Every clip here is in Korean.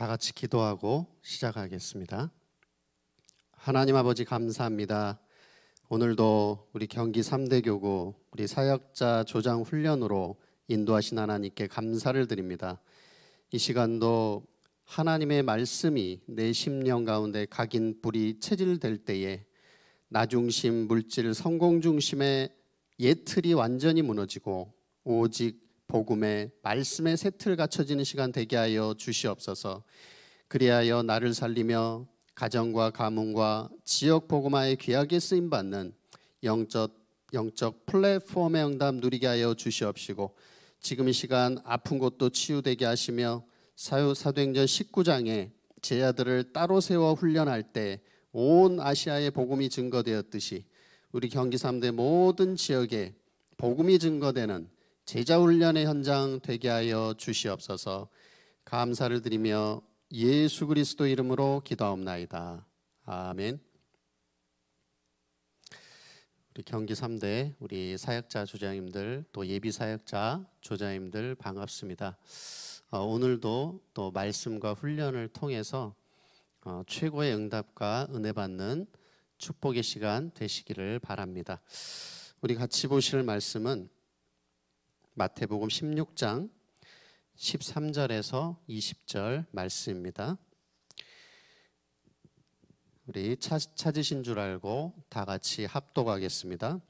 다 같이 기도하고 시작하겠습니다. 하나님 아버지 감사합니다. 오늘도 우리 경기 3대 교구 우리 사역자 조장 훈련으로 인도하신 하나님께 감사를 드립니다. 이 시간도 하나님의 말씀이 내 심령 가운데 각인 불이 체질될 때에 나중심 물질 성공 중심의 예틀이 완전히 무너지고 오직 복음의 말씀의 세트를 갖춰지는 시간 되게 하여 주시옵소서. 그리하여 나를 살리며 가정과 가문과 지역 복음화에 귀하게 쓰임 받는 영적 영적 플랫폼의 응답 누리게 하여 주시옵시고 지금 이 시간 아픈 곳도 치유되게 하시며 사유 사도행전 19장에 제자들을 따로 세워 훈련할 때 온 아시아의 복음이 증거되었듯이 우리 경기 3대 모든 지역에 복음이 증거되는 제자 훈련의 현장 되게 하여 주시옵소서. 감사를 드리며 예수 그리스도 이름으로 기도하옵나이다. 아멘. 우리 경기 3대 우리 사역자 조장님들 또 예비 사역자 조장님들 반갑습니다. 어, 오늘도 또 말씀과 훈련을 통해서 어, 최고의 응답과 은혜 받는 축복의 시간 되시기를 바랍니다. 우리 같이 보실 말씀은 마태복음 16장 13절에서 20절 말씀입니다. 우리 찾으신 줄 알고 다 같이 합독하겠습니다.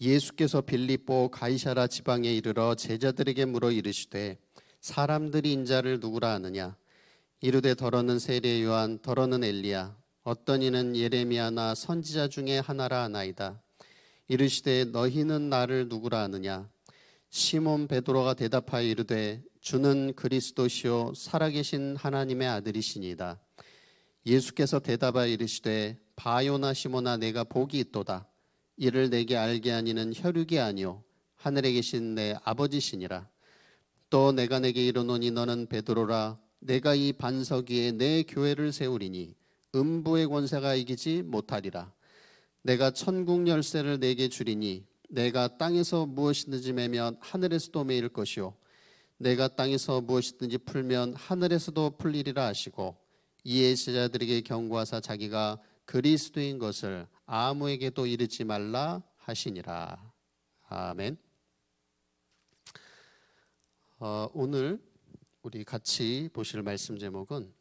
예수께서 빌립보 가이사라 지방에 이르러 제자들에게 물어 이르시되 사람들이 인자를 누구라 하느냐 이르되 더러는 세례 요한 더러는 엘리야 어떤 이는 예레미야나 선지자 중에 하나라 하나이다 이르시되 너희는 나를 누구라 하느냐 시몬 베드로가 대답하여 이르되 주는 그리스도시요 살아계신 하나님의 아들이시니이다 예수께서 대답하여 이르시되 바요나 시몬아 내가 복이 있도다 이를 내게 알게 하니는 혈육이 아니요 하늘에 계신 내 아버지시니라 또 내가 내게 이르노니 너는 베드로라 내가 이 반석 위에 내 교회를 세우리니 음부의 권세가 이기지 못하리라 내가 천국 열쇠를 내게 주리니 내가 땅에서 무엇이든지 매면 하늘에서도 매일 것이요 내가 땅에서 무엇이든지 풀면 하늘에서도 풀리리라 하시고 이에 제자들에게 경고하사 자기가 그리스도인 것을 아무에게도 이르지 말라 하시니라 아멘. 어, 오늘 우리 같이 보실 말씀 제목은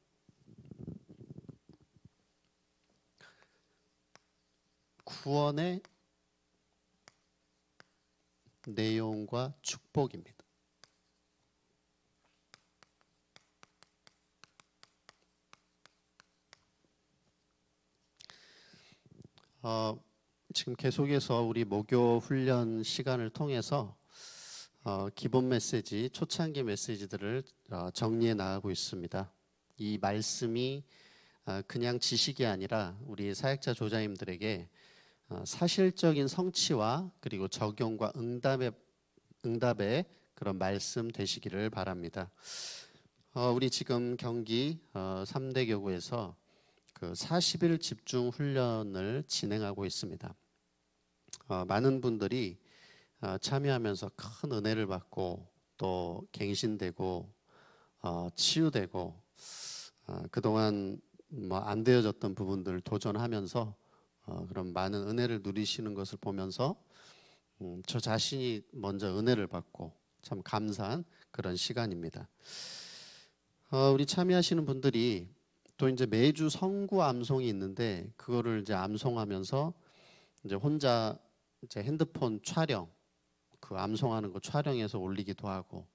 구원의 내용과 축복입니다. 어, 지금 계속해서 우리 목요 훈련 시간을 통해서 어, 기본 메시지, 초창기 메시지들을 어, 정리해 나가고 있습니다. 이 말씀이 어, 그냥 지식이 아니라 우리 사역자 조자님들에게 어, 사실적인 성취와 그리고 적용과 응답의 응답의 그런 말씀 되시기를 바랍니다. 어, 우리 지금 경기 어, 3대 교구에서 그 40일 집중 훈련을 진행하고 있습니다. 어, 많은 분들이 어, 참여하면서 큰 은혜를 받고 또 갱신되고 어, 치유되고 어, 그동안 뭐안 되어졌던 부분들 도전하면서 어, 그런 많은 은혜를 누리시는 것을 보면서 음, 저 자신이 먼저 은혜를 받고 참 감사한 그런 시간입니다. 어, 우리 참여하시는 분들이 또 이제 매주 성구 암송이 있는데 그거를 이제 암송하면서 이제 혼자 이제 핸드폰 촬영 그 암송하는 거 촬영해서 올리기도 하고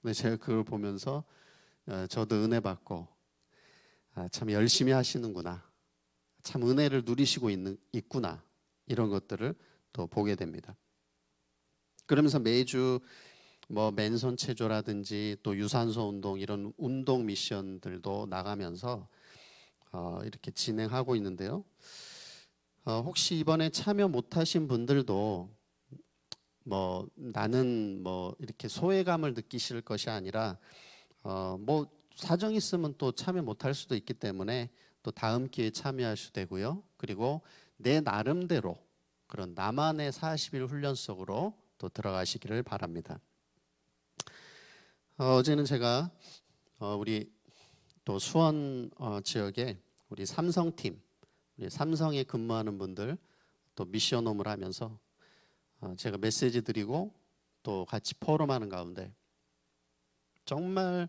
근데 제가 그걸 보면서 어, 저도 은혜 받고 아, 참 열심히 하시는구나 참 은혜를 누리시고 있는, 있구나 이런 것들을 또 보게 됩니다. 그러면서 매주 뭐 맨손 체조라든지 또 유산소 운동 이런 운동 미션들도 나가면서 어, 이렇게 진행하고 있는데요. 어, 혹시 이번에 참여 못하신 분들도 뭐 나는 뭐 이렇게 소외감을 느끼실 것이 아니라 어, 뭐 사정 있으면 또 참여 못할 수도 있기 때문에 또 다음 기회에 참여하셔도 되고요. 그리고 내 나름대로 그런 나만의 40일 훈련 속으로 또 들어가시기를 바랍니다. 어, 제는 제가 어, 우리 또 수원 어, 지역에 우리 삼성팀, 우리 삼성에 근무하는 분들 또 미션홈을 하면서 어, 제가 메시지 드리고 또 같이 포럼하는 가운데 정말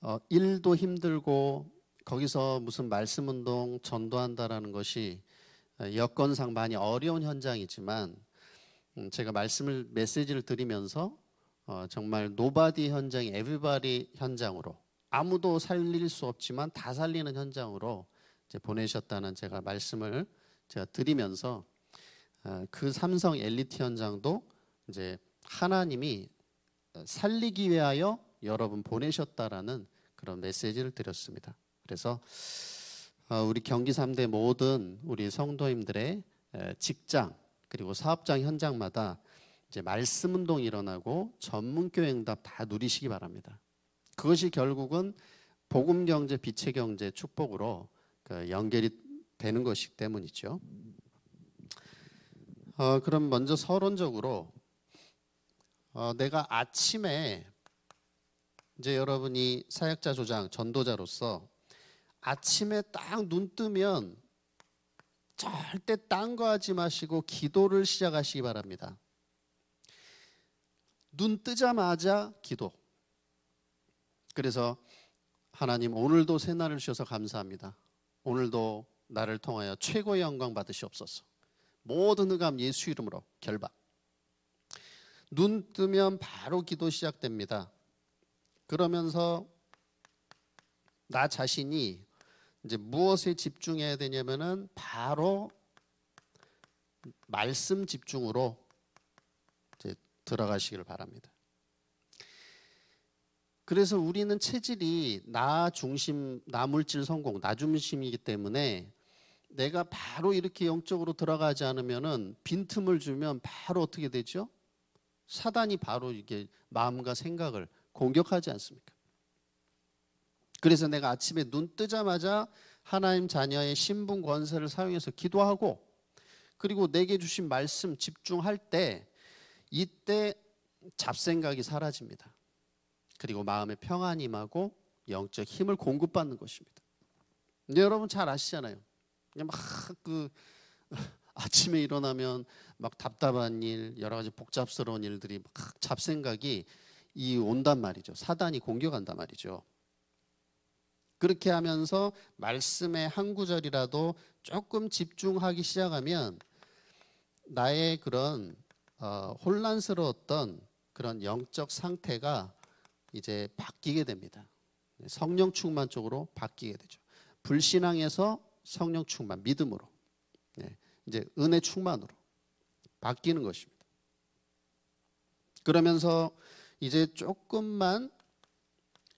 어, 일도 힘들고 거기서 무슨 말씀 운동 전도한다라는 것이 어, 여건상 많이 어려운 현장이지만 음, 제가 말씀을 메시지를 드리면서 어, 정말 노바디 현장이 에브리바디 현장으로 아무도 살릴 수 없지만 다 살리는 현장으로 보내셨다는 제가 말씀을 제가 드리면서 어, 그 삼성 엘리트 현장도 이제 하나님이 살리기 위하여 여러분 보내셨다라는 그런 메시지를 드렸습니다. 그래서 어, 우리 경기 3대 모든 우리 성도님들의 직장 그리고 사업장 현장마다 이제 말씀 운동이 일어나고 전문 교회 응답 다 누리시기 바랍니다. 그것이 결국은 복음 경제 비체 경제 축복으로 그 연결이 되는 것이 때문이죠. 어, 그럼 먼저 서론적으로 어, 내가 아침에 이제 여러분이 사역자 조장 전도자로서 아침에 딱 눈 뜨면 절대 딴 거 하지 마시고 기도를 시작하시기 바랍니다. 눈 뜨자마자 기도. 그래서 하나님 오늘도 새날을 주셔서 감사합니다. 오늘도 나를 통하여 최고의 영광 받으시옵소서. 모든 흑암 예수 이름으로 결박. 눈 뜨면 바로 기도 시작됩니다. 그러면서 나 자신이 이제 무엇에 집중해야 되냐면은 바로 말씀 집중으로 이제 들어가시길 바랍니다. 그래서 우리는 체질이 나 중심, 나 물질 성공, 나 중심이기 때문에 내가 바로 이렇게 영적으로 들어가지 않으면은 빈틈을 주면 바로 어떻게 되죠? 사단이 바로 이게 마음과 생각을 공격하지 않습니까? 그래서 내가 아침에 눈 뜨자마자 하나님 자녀의 신분 권세를 사용해서 기도하고 그리고 내게 주신 말씀 집중할 때 이때 잡생각이 사라집니다. 그리고 마음의 평안이 임하고 영적 힘을 공급받는 것입니다. 여러분 잘 아시잖아요. 막그 아침에 일어나면 막 답답한 일, 여러 가지 복잡스러운 일들이 막 잡생각이 이 온단 말이죠. 사단이 공격한단 말이죠. 그렇게 하면서 말씀의 한 구절이라도 조금 집중하기 시작하면 나의 그런 어, 혼란스러웠던 그런 영적 상태가 이제 바뀌게 됩니다. 성령 충만 쪽으로 바뀌게 되죠. 불신앙에서 성령 충만, 믿음으로. 네, 이제 은혜 충만으로 바뀌는 것입니다. 그러면서 이제 조금만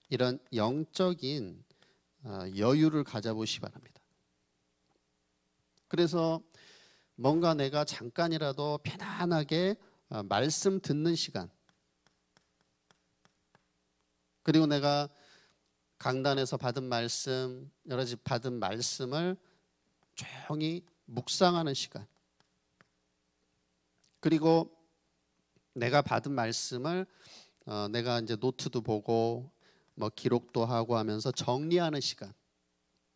이런 영적인 어, 여유를 가져보시기 바랍니다. 그래서 뭔가 내가 잠깐이라도 편안하게 어, 말씀 듣는 시간 그리고 내가 강단에서 받은 말씀 여러 집 받은 말씀을 조용히 묵상하는 시간 그리고 내가 받은 말씀을 어, 내가 이제 노트도 보고 뭐 기록도 하고 하면서 정리하는 시간.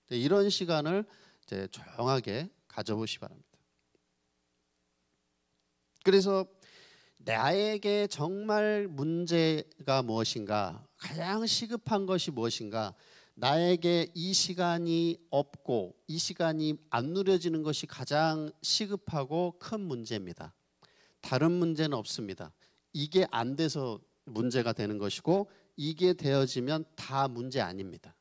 네, 이런 시간을 이제 조용하게 가져보시 바랍니다. 그래서 나에게 정말 문제가 무엇인가, 가장 시급한 것이 무엇인가, 나에게 이 시간이 없고 이 시간이 안 누려지는 것이 가장 시급하고 큰 문제입니다. 다른 문제는 없습니다. 이게 안 돼서 문제가 되는 것이고 이게 되어지면 다 문제 아닙니다.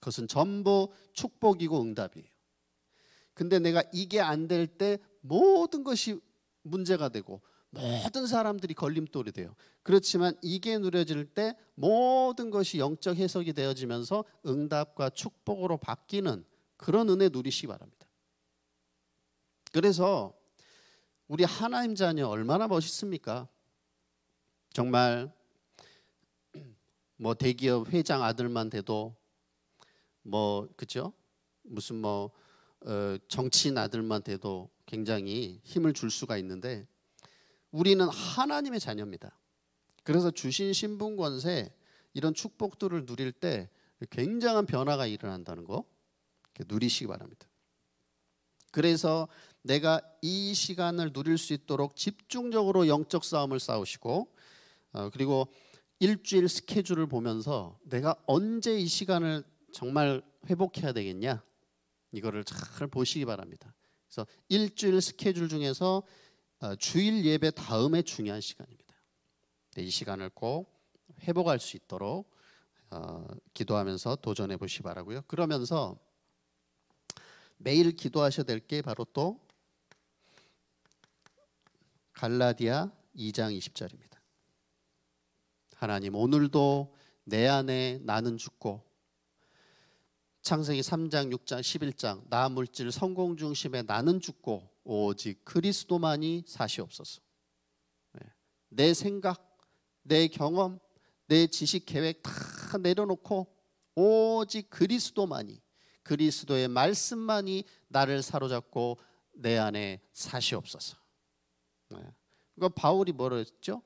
그것은 전부 축복이고 응답이에요. 근데 내가 이게 안 될 때 모든 것이 문제가 되고 모든 사람들이 걸림돌이 돼요. 그렇지만 이게 누려질 때 모든 것이 영적 해석이 되어지면서 응답과 축복으로 바뀌는 그런 은혜 누리시기 바랍니다. 그래서 우리 하나님 자녀 얼마나 멋있습니까? 정말 뭐 대기업 회장 아들만 돼도 뭐 그죠? 무슨 뭐 어, 정치인 아들만 돼도 굉장히 힘을 줄 수가 있는데 우리는 하나님의 자녀입니다. 그래서 주신 신분 권세 이런 축복들을 누릴 때 굉장한 변화가 일어난다는 거 누리시기 바랍니다. 그래서 내가 이 시간을 누릴 수 있도록 집중적으로 영적 싸움을 싸우시고 어, 그리고 일주일 스케줄을 보면서 내가 언제 이 시간을 정말 회복해야 되겠냐 이거를 잘 보시기 바랍니다. 그래서 일주일 스케줄 중에서 어, 주일 예배 다음에 중요한 시간입니다. 이 시간을 꼭 회복할 수 있도록 어, 기도하면서 도전해 보시 바라고요. 그러면서 매일 기도하셔야 될 게 바로 또 갈라디아 2장 20절입니다. 하나님 오늘도 내 안에 나는 죽고 창세기 3장 6장 11장 나 물질 성공 중심의 나는 죽고 오직 그리스도만이 사시옵소서 네. 내 생각 내 경험 내 지식 계획 다 내려놓고 오직 그리스도만이 그리스도의 말씀만이 나를 사로잡고 내 안에 사시옵소서. 네. 그러니까 바울이 뭐라 했죠?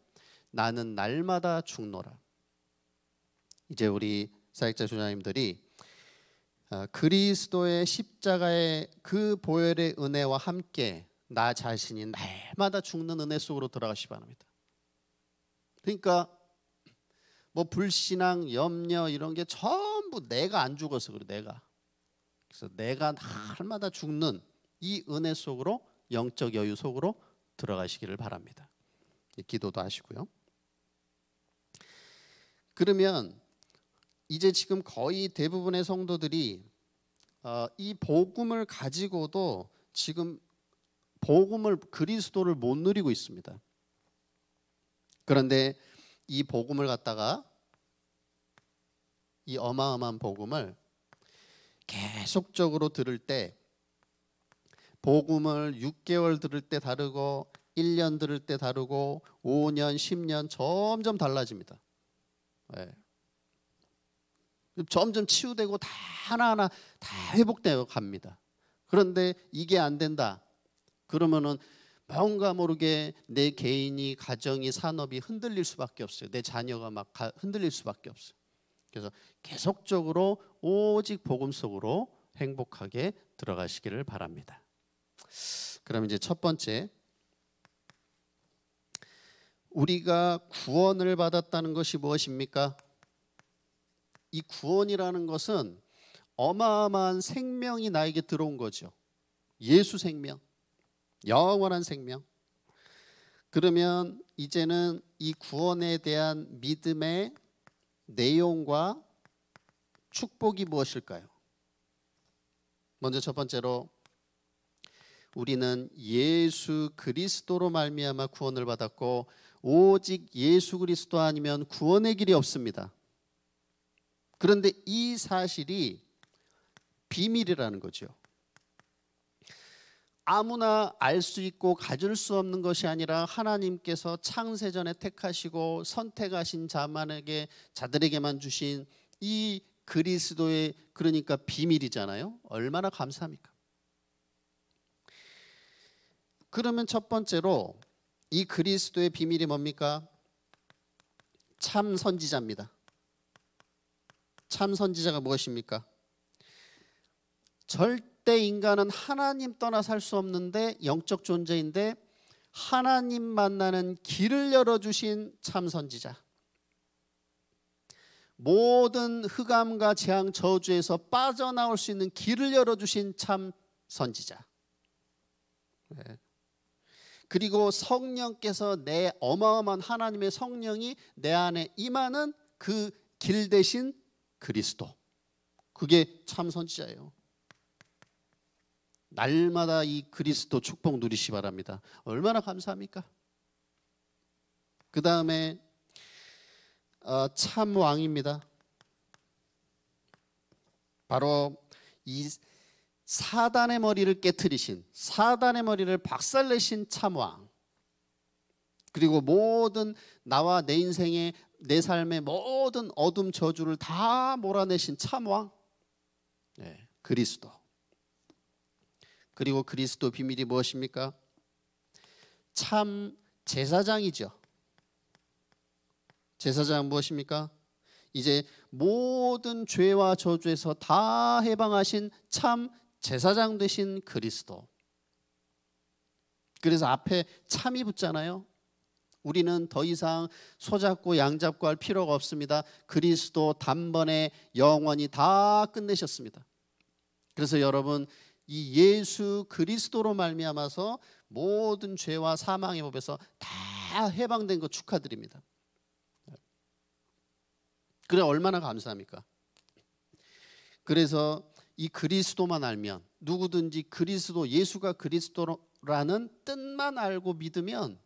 나는 날마다 죽노라. 이제 우리 사역자 주자님들이 어, 그리스도의 십자가의 그 보혈의 은혜와 함께 나 자신이 날마다 죽는 은혜 속으로 들어가시 바랍니다. 그러니까 뭐 불신앙, 염려 이런 게 전부 내가 안 죽어서 그래 내가. 그래서 내가 날마다 죽는 이 은혜 속으로 영적 여유 속으로 들어가시기를 바랍니다. 예, 기도도 하시고요. 그러면 이제 지금 거의 대부분의 성도들이 어, 이 복음을 가지고도 지금 복음을 그리스도를 못 누리고 있습니다. 그런데 이 복음을 갖다가 이 어마어마한 복음을 계속적으로 들을 때 복음을 6개월 들을 때 다르고 1년 들을 때 다르고 5년, 10년 점점 달라집니다. 네. 점점 치유되고 다 하나하나 다 회복되어 갑니다. 그런데 이게 안 된다. 그러면은 뭔가 모르게 내 개인이 가정이 산업이 흔들릴 수밖에 없어요. 내 자녀가 막 흔들릴 수밖에 없어요. 그래서 계속적으로 오직 복음 속으로 행복하게 들어가시기를 바랍니다. 그럼 이제 첫 번째 우리가 구원을 받았다는 것이 무엇입니까? 이 구원이라는 것은 어마어마한 생명이 나에게 들어온 거죠. 예수 생명, 영원한 생명. 그러면 이제는 이 구원에 대한 믿음의 내용과 축복이 무엇일까요? 먼저 첫 번째로 우리는 예수 그리스도로 말미암아 구원을 받았고 오직 예수 그리스도 아니면 구원의 길이 없습니다. 그런데 이 사실이 비밀이라는 거죠. 아무나 알 수 있고 가질 수 없는 것이 아니라 하나님께서 창세전에 택하시고 선택하신 자만에게 자들에게만 주신 이 그리스도의 그러니까 비밀이잖아요. 얼마나 감사합니까? 그러면 첫 번째로 이 그리스도의 비밀이 뭡니까? 참 선지자입니다. 참 선지자가 무엇입니까? 절대 인간은 하나님 떠나 살 수 없는데 영적 존재인데 하나님 만나는 길을 열어주신 참 선지자. 모든 흑암과 재앙 저주에서 빠져나올 수 있는 길을 열어주신 참 선지자. 네. 그리고 성령께서 내 어마어마한 하나님의 성령이 내 안에 임하는 그 길 대신 그리스도. 그게 참 선지자예요. 날마다 이 그리스도 축복 누리시 바랍니다. 얼마나 감사합니까? 그 다음에 어, 참 왕입니다. 바로 이 사단의 머리를 깨뜨리신 사단의 머리를 박살내신 참왕 그리고 모든 나와 내 인생의 내 삶의 모든 어둠 저주를 다 몰아내신 참왕 네, 그리스도 그리고 그리스도 비밀이 무엇입니까? 참 제사장이죠 제사장 무엇입니까? 이제 모든 죄와 저주에서 다 해방하신 참 제사장 되신 그리스도. 그래서 앞에 참이 붙잖아요. 우리는 더 이상 소잡고 양잡고 할 필요가 없습니다. 그리스도 단번에 영원히 다 끝내셨습니다. 그래서 여러분 이 예수 그리스도로 말미암아서 모든 죄와 사망의 법에서 다 해방된 거 축하드립니다. 그래 얼마나 감사합니까? 그래서 이 그리스도만 알면 누구든지 그리스도 예수가 그리스도라는 뜻만 알고 믿으면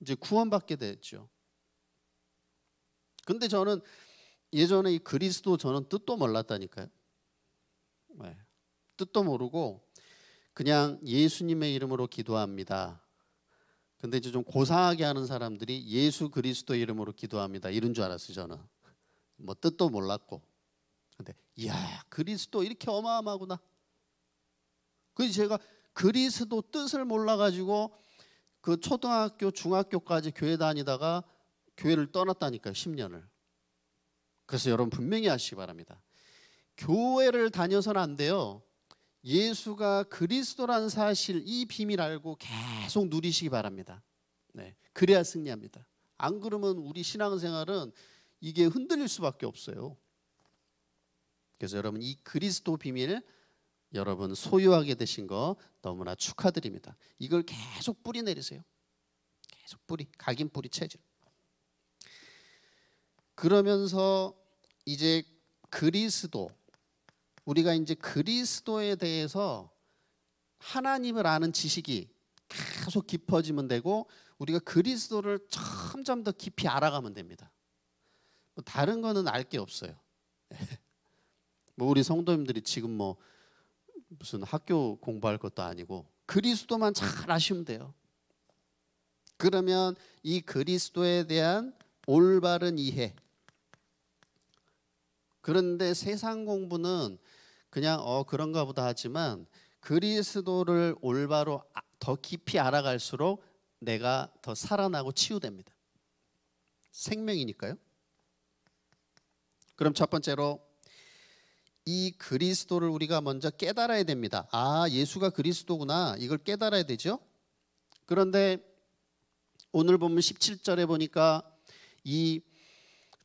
이제 구원받게 되죠. 근데 저는 예전에 이 그리스도 저는 뜻도 몰랐다니까요. 네. 뜻도 모르고 그냥 예수님의 이름으로 기도합니다. 근데 이제 좀 고상하게 하는 사람들이 예수 그리스도 이름으로 기도합니다. 이런 줄 알았어요, 저는. 뭐 뜻도 몰랐고. 근데 이야 그리스도 이렇게 어마어마하구나. 그래서 제가 그리스도 뜻을 몰라가지고 그 초등학교 중학교까지 교회 다니다가 교회를 떠났다니까요 10년을. 그래서 여러분 분명히 아시기 바랍니다. 교회를 다녀서는 안 돼요. 예수가 그리스도란 사실 이 비밀 알고 계속 누리시기 바랍니다. 네, 그래야 승리합니다. 안 그러면 우리 신앙생활은 이게 흔들릴 수밖에 없어요. 그래서 여러분 이 그리스도 비밀 여러분 소유하게 되신 거 너무나 축하드립니다. 이걸 계속 뿌리 내리세요. 계속 뿌리, 각인 뿌리 체질. 그러면서 이제 그리스도 우리가 이제 그리스도에 대해서 하나님을 아는 지식이 계속 깊어지면 되고 우리가 그리스도를 점점 더 깊이 알아가면 됩니다. 뭐 다른 거는 알 게 없어요. 뭐 우리 성도님들이 지금 뭐 무슨 학교 공부할 것도 아니고 그리스도만 잘 아시면 돼요. 그러면 이 그리스도에 대한 올바른 이해. 그런데 세상 공부는 그냥 어 그런가 보다 하지만 그리스도를 올바로 아, 더 깊이 알아갈수록 내가 더 살아나고 치유됩니다. 생명이니까요. 그럼 첫 번째로 이 그리스도를 우리가 먼저 깨달아야 됩니다. 아, 예수가 그리스도구나. 이걸 깨달아야 되죠. 그런데 오늘 보면 17절에 보니까 이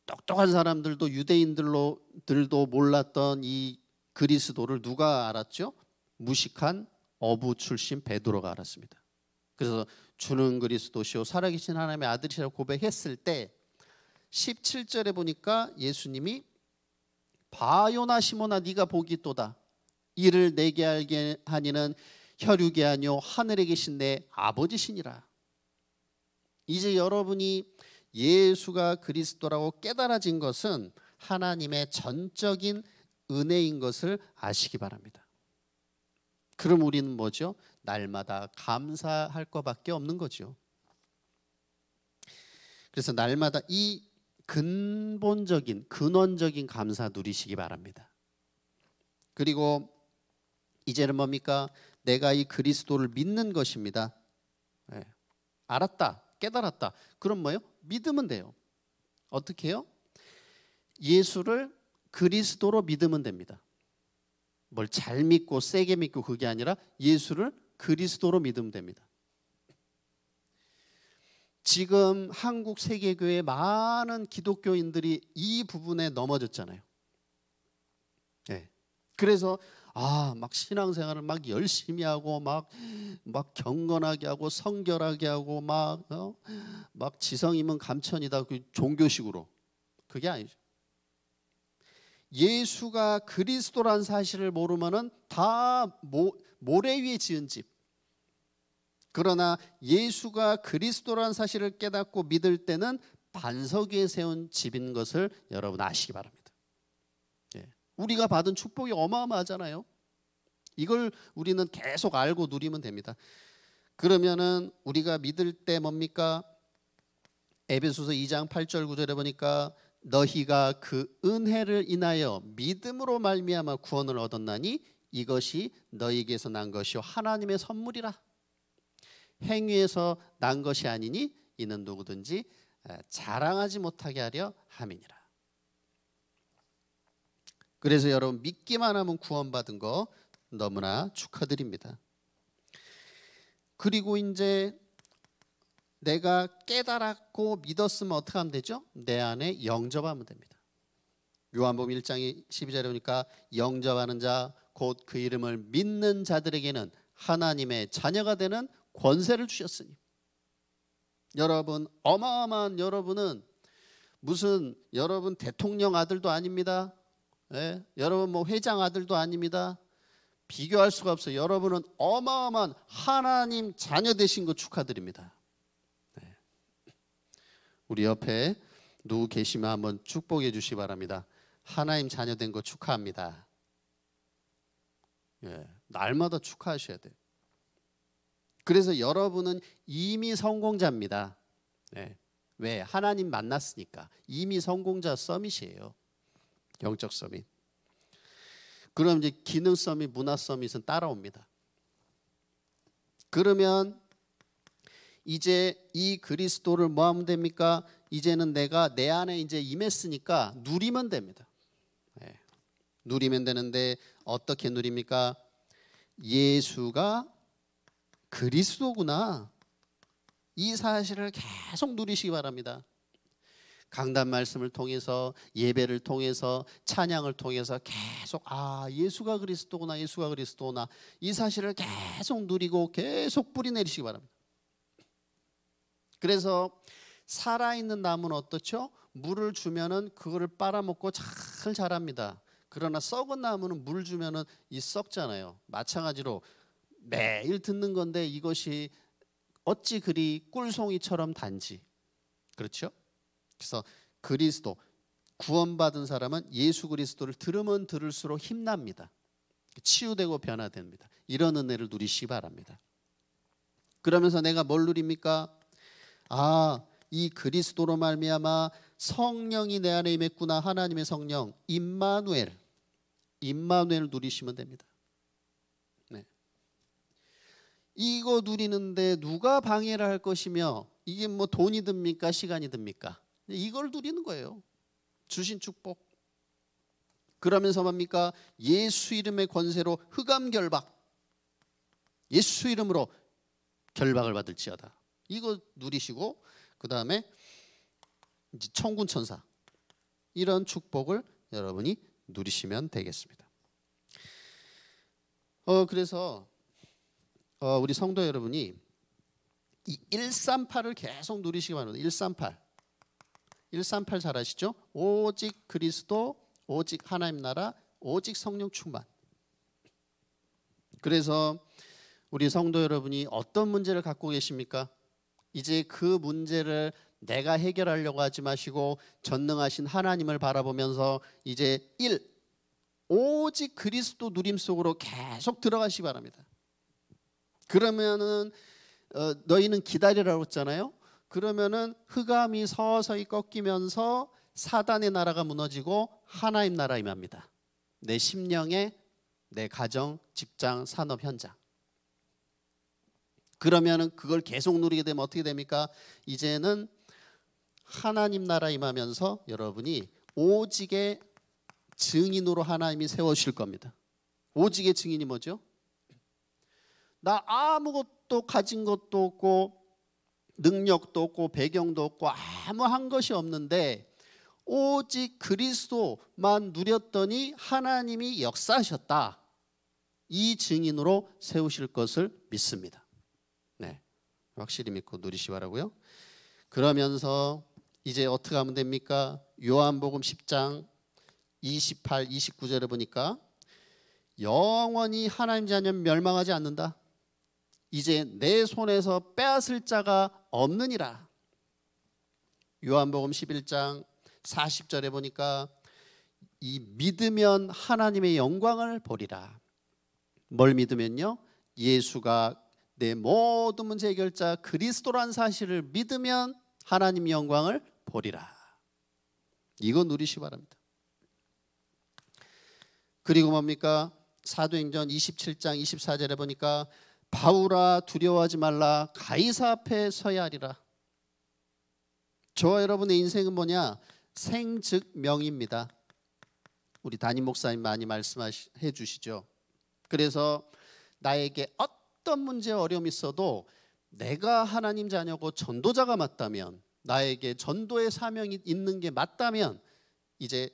똑똑한 사람들도 유대인들로 들도 몰랐던 이 그리스도를 누가 알았죠? 무식한 어부 출신 베드로가 알았습니다. 그래서 주는 그리스도시요 살아계신 하나님의 아들이라고 고백했을 때 17절에 보니까 예수님이 바요나 시모나 네가 복이 또다. 이를 내게 알게 하니는 혈육이 아니요 하늘에 계신 내 아버지시니라. 이제 여러분이 예수가 그리스도라고 깨달아진 것은 하나님의 전적인 은혜인 것을 아시기 바랍니다. 그럼 우리는 뭐죠? 날마다 감사할 것밖에 없는 거죠. 그래서 날마다 이 근본적인 근원적인 감사 누리시기 바랍니다. 그리고 이제는 뭡니까? 내가 이 그리스도를 믿는 것입니다. 네. 알았다, 깨달았다. 그럼 뭐요? 믿으면 돼요. 어떻게 해요? 예수를 그리스도로 믿으면 됩니다. 뭘 잘 믿고 세게 믿고 그게 아니라 예수를 그리스도로 믿으면 됩니다. 지금 한국 세계교회 많은 기독교인들이 이 부분에 넘어졌잖아요. 네. 그래서 아, 막 신앙생활을 막 열심히 하고 막 막 경건하게 하고 성결하게 하고 막막 어? 막 지성이면 감천이다 그 종교식으로 그게 아니죠. 예수가 그리스도란 사실을 모르면은 다 모, 모래 위에 지은 집. 그러나 예수가 그리스도라는 사실을 깨닫고 믿을 때는 반석 위에 세운 집인 것을 여러분 아시기 바랍니다. 예. 우리가 받은 축복이 어마어마하잖아요. 이걸 우리는 계속 알고 누리면 됩니다. 그러면은 우리가 믿을 때 뭡니까? 에베소서 2장 8절 9절에 보니까 너희가 그 은혜를 인하여 믿음으로 말미암아 구원을 얻었나니 이것이 너희에게서 난 것이요 하나님의 선물이라. 행위에서 난 것이 아니니 이는 누구든지 자랑하지 못하게 하려 함이니라. 그래서 여러분 믿기만 하면 구원받은 거 너무나 축하드립니다. 그리고 이제 내가 깨달았고 믿었으면 어떻게 하면 되죠? 내 안에 영접하면 됩니다. 요한복음 1장 12절에 보니까 영접하는 자 곧 그 이름을 믿는 자들에게는 하나님의 자녀가 되는 권세를 주셨으니 여러분 어마어마한 여러분은 무슨 여러분 대통령 아들도 아닙니다. 예? 여러분 뭐 회장 아들도 아닙니다. 비교할 수가 없어요. 여러분은 어마어마한 하나님 자녀 되신 거 축하드립니다. 네. 우리 옆에 누구 계시면 한번 축복해 주시 바랍니다. 하나님 자녀 된 거 축하합니다. 예, 날마다 축하하셔야 돼요. 그래서 여러분은 이미 성공자입니다. 네. 왜? 하나님 만났으니까. 이미 성공자 서밋이에요. 영적 서밋. 그럼 이제 기능 서밋, 문화 서밋은 따라옵니다. 그러면 이제 이 그리스도를 뭐 하면 됩니까? 이제는 내가 내 안에 이제 임했으니까 누리면 됩니다. 네. 누리면 되는데 어떻게 누립니까? 예수가 그리스도구나. 이 사실을 계속 누리시기 바랍니다. 강단 말씀을 통해서 예배를 통해서 찬양을 통해서 계속 아 예수가 그리스도구나 예수가 그리스도구나 이 사실을 계속 누리고 계속 뿌리 내리시기 바랍니다. 그래서 살아있는 나무는 어떻죠? 물을 주면은 그거를 빨아먹고 잘 자랍니다. 그러나 썩은 나무는 물 주면은 이 썩잖아요. 마찬가지로 매일 듣는 건데 이것이 어찌 그리 꿀송이처럼 단지 그렇죠? 그래서 그리스도 구원받은 사람은 예수 그리스도를 들으면 들을수록 힘납니다. 치유되고 변화됩니다. 이런 은혜를 누리시 바랍니다. 그러면서 내가 뭘 누립니까? 아, 이 그리스도로 말미암아 성령이 내 안에 임했구나. 하나님의 성령 임마누엘. 임마누엘 을 누리시면 됩니다. 이거 누리는데 누가 방해를 할 것이며 이게 뭐 돈이 듭니까 시간이 듭니까 이걸 누리는 거예요 주신 축복 그러면서 뭡니까 예수 이름의 권세로 흑암 결박 예수 이름으로 결박을 받을지어다 이거 누리시고 그 다음에 천군 천사 이런 축복을 여러분이 누리시면 되겠습니다. 어 그래서 어, 우리 성도 여러분이 이 138을 계속 누리시기 바랍니다. 138. 138 잘 아시죠? 오직 그리스도, 오직 하나님 나라, 오직 성령 충만. 그래서 우리 성도 여러분이 어떤 문제를 갖고 계십니까? 이제 그 문제를 내가 해결하려고 하지 마시고 전능하신 하나님을 바라보면서 이제 1 오직 그리스도 누림 속으로 계속 들어가시기 바랍니다. 그러면은 어, 너희는 기다리라고 했잖아요. 그러면은 흑암이 서서히 꺾이면서 사단의 나라가 무너지고 하나님 나라 임합니다. 내 심령에 내 가정, 직장, 산업 현장. 그러면은 그걸 계속 누리게 되면 어떻게 됩니까? 이제는 하나님 나라 임하면서 여러분이 오직의 증인으로 하나님이 세워 주실 겁니다. 오직의 증인이 뭐죠? 나 아무것도 가진 것도 없고 능력도 없고 배경도 없고 아무한 것이 없는데 오직 그리스도만 누렸더니 하나님이 역사하셨다. 이 증인으로 세우실 것을 믿습니다. 네. 확실히 믿고 누리시 바라고요. 그러면서 이제 어떻게 하면 됩니까? 요한복음 10장 28, 29절에 보니까 영원히 하나님 자녀는 멸망하지 않는다. 이제 내 손에서 빼앗을 자가 없느니라. 요한복음 11장 40절에 보니까 이 믿으면 하나님의 영광을 보리라. 뭘 믿으면요? 예수가 내 모든 문제 해결자 그리스도란 사실을 믿으면 하나님 영광을 보리라. 이거 누리시 바랍니다. 그리고 뭡니까? 사도행전 27장 24절에 보니까 바울아 두려워하지 말라 가이사 앞에 서야 하리라. 저와 여러분의 인생은 뭐냐? 생 즉 명입니다. 우리 담임 목사님 많이 말씀해 주시죠. 그래서 나에게 어떤 문제 어려움이 있어도 내가 하나님 자녀고 전도자가 맞다면 나에게 전도의 사명이 있는 게 맞다면 이제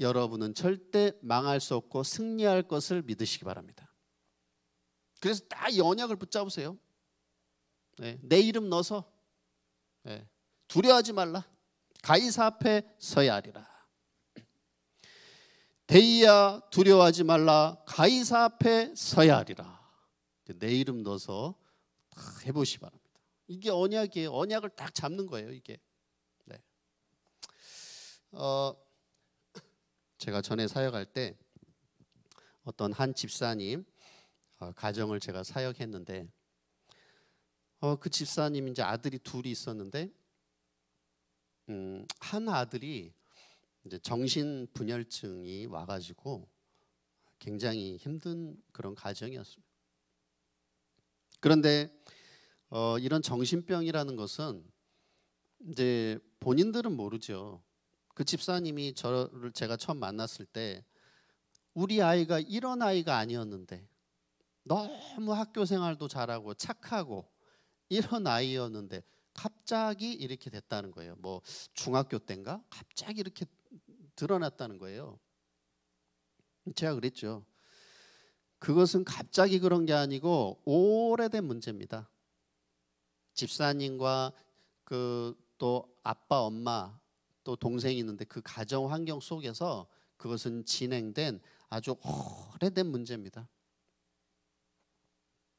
여러분은 절대 망할 수 없고 승리할 것을 믿으시기 바랍니다. 그래서 다 연약을 붙잡으세요. 네, 내 이름 넣어서 네, 두려워하지 말라. 가이사 앞에 서야 하리라. 데이야 두려워하지 말라. 가이사 앞에 서야 하리라. 내 이름 넣어서 해보시 바랍니다. 이게 언약이에요. 언약을 딱 잡는 거예요. 이게. 네. 어, 제가 전에 사역할 때 어떤 한 집사님 어, 가정을 제가 사역했는데 어, 그 집사님 이제 아들이 둘이 있었는데 음, 한 아들이 이제 정신 분열증이 와가지고 굉장히 힘든 그런 가정이었습니다. 그런데 어, 이런 정신병이라는 것은 이제 본인들은 모르죠. 그 집사님이 저를 제가 처음 만났을 때 우리 아이가 이런 아이가 아니었는데 너무 학교 생활도 잘하고 착하고 이런 아이였는데 갑자기 이렇게 됐다는 거예요. 뭐 중학교 때인가 갑자기 이렇게 드러났다는 거예요. 제가 그랬죠. 그것은 갑자기 그런 게 아니고 오래된 문제입니다. 집사님과 그 또 아빠 엄마 또 동생이 있는데 그 가정 환경 속에서 그것은 진행된 아주 오래된 문제입니다.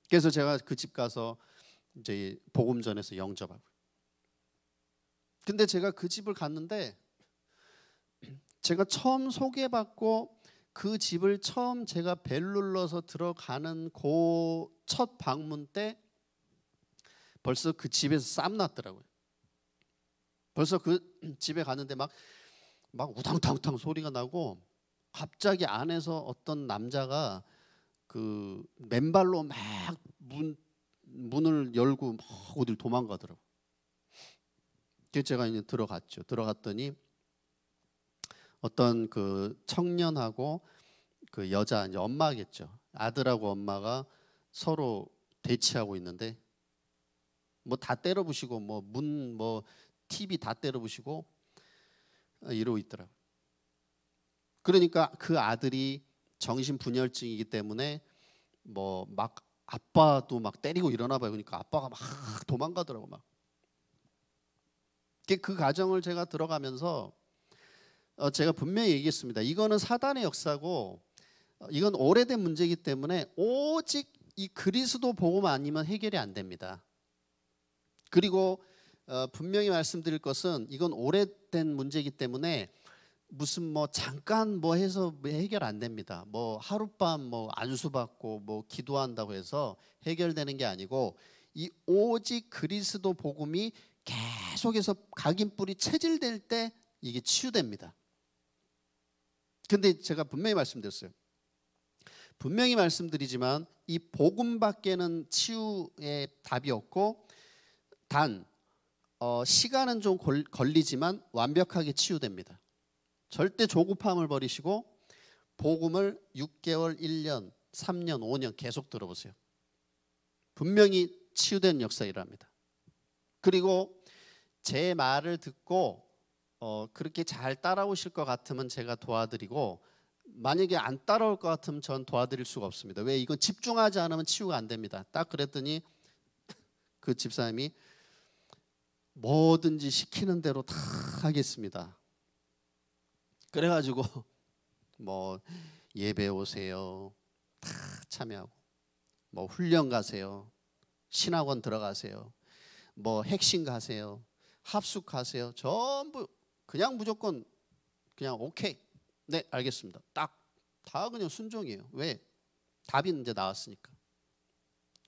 그래서 제가 그 집 가서 이제 복음전에서 영접하고. 근데 제가 그 집을 갔는데 제가 처음 소개받고 그 집을 처음 제가 벨 눌러서 들어가는 그첫 방문 때 벌써 그 집에서 쌈 났더라고요. 벌써 그 집에 갔는데막 막 우당탕탕 소리가 나고 갑자기 안에서 어떤 남자가 그 맨발로 막 문 문을 열고 막 어딜 도망가더라고. 그래서 제가 이제 들어갔죠. 들어갔더니 어떤 그 청년하고 그 여자 이제 엄마겠죠. 아들하고 엄마가 서로 대치하고 있는데 뭐다 때려 부시고 뭐 문뭐 뭐 TV 다 때려 부시고 이러고 있더라고. 그러니까 그 아들이 정신 분열증이기 때문에 뭐 막 아빠도 막 때리고 이러나 봐요. 그러니까 아빠가 막 도망가더라고 막. 그 가정을 제가 들어가면서 어, 제가 분명히 얘기했습니다. 이거는 사단의 역사고 어, 이건 오래된 문제이기 때문에 오직 이 그리스도 보고 아니면 해결이 안 됩니다. 그리고 어, 분명히 말씀드릴 것은 이건 오래된 문제이기 때문에 무슨 뭐 잠깐 뭐 해서 해결 안 됩니다. 뭐 하룻밤 뭐 안수 받고 뭐 기도한다고 해서 해결되는 게 아니고 이 오직 그리스도 복음이 계속해서 각인뿔이 체질될 때 이게 치유됩니다. 근데 제가 분명히 말씀드렸어요. 분명히 말씀드리지만 이 복음 밖에는 치유의 답이 없고 단 어, 시간은 좀 걸리지만 완벽하게 치유됩니다. 절대 조급함을 버리시고 복음을 6개월, 1년, 3년, 5년 계속 들어보세요. 분명히 치유된 역사이랍니다. 그리고 제 말을 듣고 어, 그렇게 잘 따라오실 것 같으면 제가 도와드리고 만약에 안 따라올 것 같으면 전 도와드릴 수가 없습니다. 왜 이건 집중하지 않으면 치유가 안 됩니다. 딱 그랬더니 그 집사님이 뭐든지 시키는 대로 다 하겠습니다. 그래가지고 뭐 예배 오세요. 다 참여하고 뭐 훈련 가세요. 신학원 들어가세요. 뭐 핵심 가세요. 합숙 가세요. 전부 그냥 무조건 그냥 오케이. 네, 알겠습니다. 딱 다 그냥 순종이에요. 왜? 답이 이제 나왔으니까.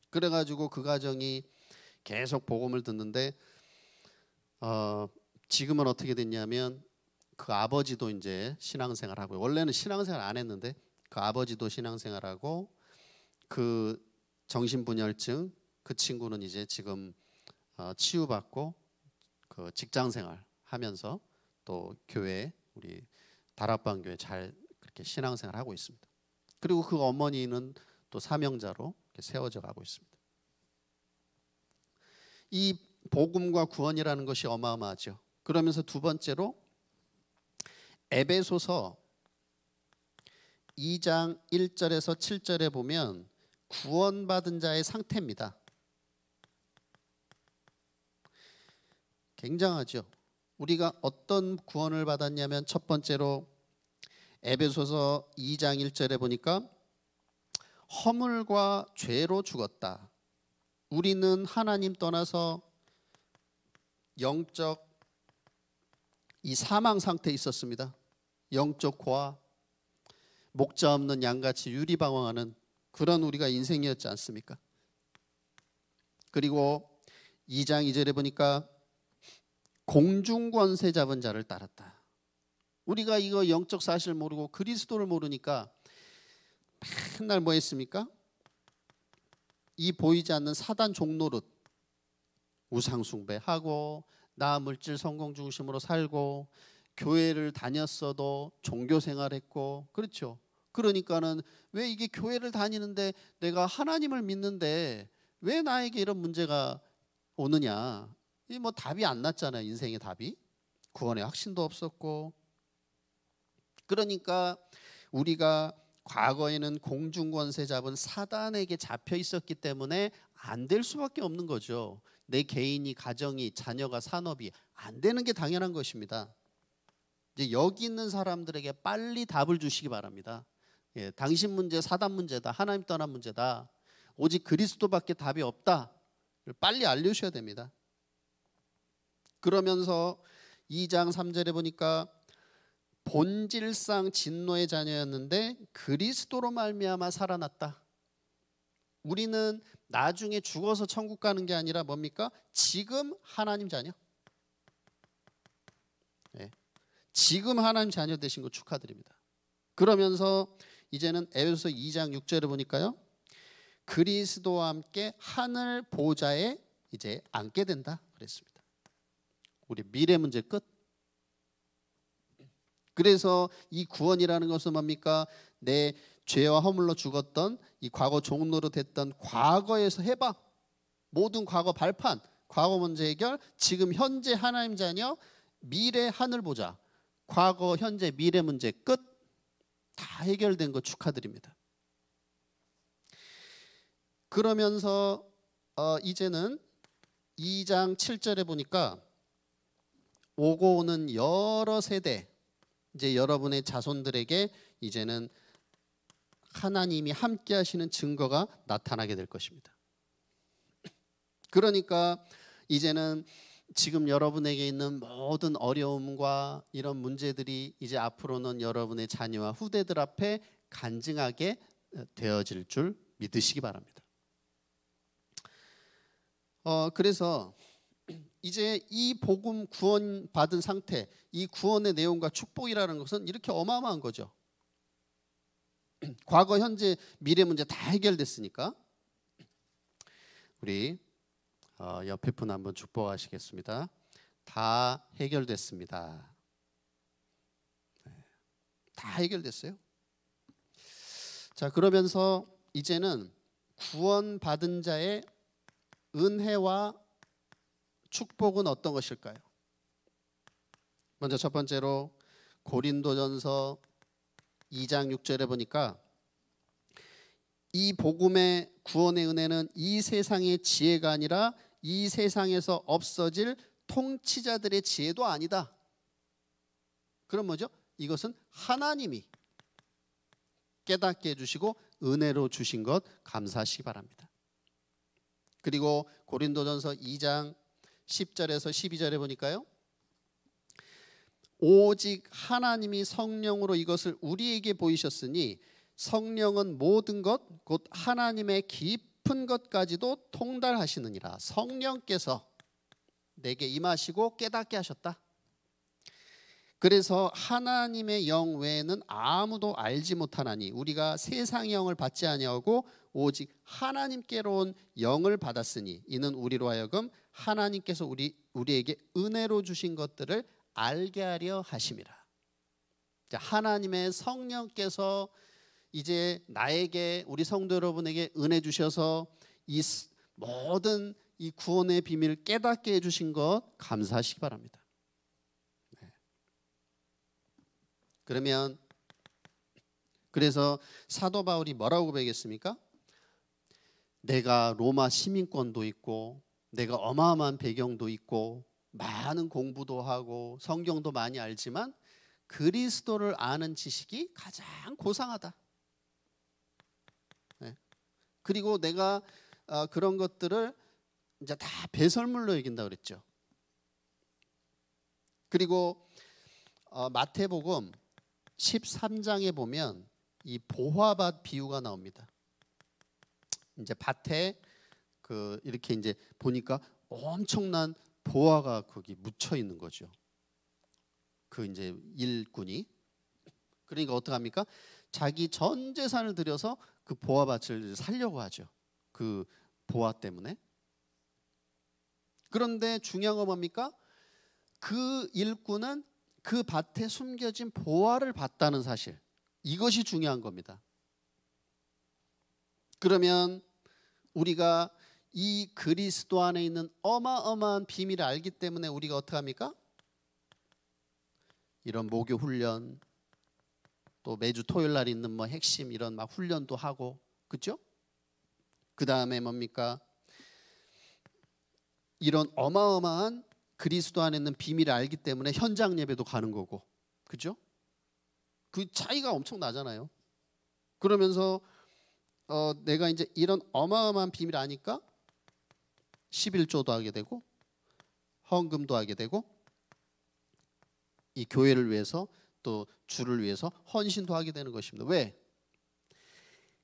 그래 가지고 그 가정이 계속 복음을 듣는데 어 지금은 어떻게 됐냐면 그 아버지도 이제 신앙생활 하고 원래는 신앙생활 안 했는데 그 아버지도 신앙생활하고 그 정신분열증 그 친구는 이제 지금 어, 치유받고 그 직장생활 하면서 또 교회 우리 다락방 교회 잘 그렇게 신앙생활 하고 있습니다. 그리고 그 어머니는 또 사명자로 세워져 가고 있습니다. 이 복음과 구원이라는 것이 어마어마하죠. 그러면서 두 번째로 에베소서 2장 1절에서 7절에 보면 구원받은 자의 상태입니다. 굉장하죠. 우리가 어떤 구원을 받았냐면 첫 번째로 에베소서 2장 1절에 보니까 허물과 죄로 죽었다. 우리는 하나님 떠나서 영적 이 사망 상태에 있었습니다. 영적 고아, 목자 없는 양같이 유리방황하는 그런 우리가 인생이었지 않습니까? 그리고 2장 2절에 보니까 공중권세 잡은 자를 따랐다. 우리가 이거 영적 사실 모르고 그리스도를 모르니까 맨날 뭐 했습니까? 이 보이지 않는 사단 종노릇 우상숭배하고 나 물질 성공 중심으로 살고 교회를 다녔어도 종교 생활했고 그렇죠. 그러니까는 왜 이게 교회를 다니는데 내가 하나님을 믿는데 왜 나에게 이런 문제가 오느냐? 이 뭐 답이 안 났잖아요. 인생의 답이 구원의 확신도 없었고 그러니까 우리가 과거에는 공중권세 잡은 사단에게 잡혀 있었기 때문에 안 될 수밖에 없는 거죠. 내 개인이 가정이 자녀가 산업이 안 되는 게 당연한 것입니다. 이제 여기 있는 사람들에게 빨리 답을 주시기 바랍니다. 예, 당신 문제 사단 문제다 하나님 떠난 문제다 오직 그리스도밖에 답이 없다 빨리 알려주셔야 됩니다. 그러면서 2장 3절에 보니까 본질상 진노의 자녀였는데 그리스도로 말미암아 살아났다. 우리는 나중에 죽어서 천국 가는 게 아니라 뭡니까? 지금 하나님 자녀. 네. 지금 하나님 자녀 되신 거 축하드립니다. 그러면서 이제는 에베소서 2장 6절을 보니까요. 그리스도와 함께 하늘 보좌에 이제 앉게 된다 그랬습니다. 우리 미래 문제 끝. 그래서 이 구원이라는 것은 뭡니까? 내 죄와 허물로 죽었던 이 과거 종로로 됐던 과거에서 해봐. 모든 과거 발판, 과거 문제 해결, 지금 현재 하나님 자녀, 미래 하늘 보자. 과거, 현재, 미래 문제 끝. 다 해결된 거 축하드립니다. 그러면서 어, 이제는 2장 7절에 보니까 오고 오는 여러 세대 이제 여러분의 자손들에게 이제는 하나님이 함께 하시는 증거가 나타나게 될 것입니다. 그러니까 이제는 지금 여러분에게 있는 모든 어려움과 이런 문제들이 이제 앞으로는 여러분의 자녀와 후대들 앞에 간증하게 어, 되어질 줄 믿으시기 바랍니다. 어, 그래서 이제 이 복음 구원 받은 상태, 이 구원의 내용과 축복이라는 것은 이렇게 어마어마한 거죠. 과거, 현재, 미래 문제 다 해결됐으니까 우리 어, 옆에 분 한번 축복하시겠습니다. 다 해결됐습니다. 네. 다 해결됐어요. 자, 그러면서 이제는 구원받은 자의 은혜와 축복은 어떤 것일까요? 먼저 첫 번째로 고린도전서 2장 6절에 보니까 이 복음의 구원의 은혜는 이 세상의 지혜가 아니라 이 세상에서 없어질 통치자들의 지혜도 아니다. 그럼 뭐죠? 이것은 하나님이 깨닫게 해주시고 은혜로 주신 것 감사하시기 바랍니다. 그리고 고린도전서 2장 10절에서 12절에 보니까요. 오직 하나님이 성령으로 이것을 우리에게 보이셨으니 성령은 모든 것 곧 하나님의 깊은 것까지도 통달하시느니라 성령께서 내게 임하시고 깨닫게 하셨다. 그래서 하나님의 영 외에는 아무도 알지 못하나니 우리가 세상 영을 받지 아니하고 오직 하나님께로 온 영을 받았으니 이는 우리로 하여금 하나님께서 우리 우리에게 은혜로 주신 것들을 알게 하려 하심이라. 하나님의 성령께서 이제 나에게 우리 성도 여러분에게 은혜 주셔서 이 모든 이 구원의 비밀을 깨닫게 해주신 것 감사하시기 바랍니다. 네. 그러면 그래서 사도 바울이 뭐라고 고백습니까 내가 로마 시민권도 있고 내가 어마어마한 배경도 있고 많은 공부도 하고 성경도 많이 알지만 그리스도를 아는 지식이 가장 고상하다. 네. 그리고 내가 어, 그런 것들을 이제 다 배설물로 여긴다 그랬죠. 그리고 어, 마태복음 13장에 보면 이 보화밭 비유가 나옵니다. 이제 밭에 그 이렇게 이제 보니까 엄청난 보아가 거기 묻혀 있는 거죠. 그 이제 일꾼이 그러니까 어떻게 합니까? 자기 전 재산을 들여서 그 보아 밭을 살려고 하죠. 그 보아 때문에. 그런데 중요한 건 뭡니까? 그 일꾼은 그 밭에 숨겨진 보아를 봤다는 사실. 이것이 중요한 겁니다. 그러면 우리가 이 그리스도 안에 있는 어마어마한 비밀을 알기 때문에 우리가 어떻게 합니까? 이런 목요 훈련 또 매주 토요일 날 있는 뭐 핵심 이런 막 훈련도 하고 그죠? 그 다음에 뭡니까? 이런 어마어마한 그리스도 안에 있는 비밀을 알기 때문에 현장 예배도 가는 거고 그죠? 그 차이가 엄청 나잖아요. 그러면서 어, 내가 이제 이런 어마어마한 비밀 아니까 11조도 하게 되고 헌금도 하게 되고 이 교회를 위해서 또 주를 위해서 헌신도 하게 되는 것입니다. 왜?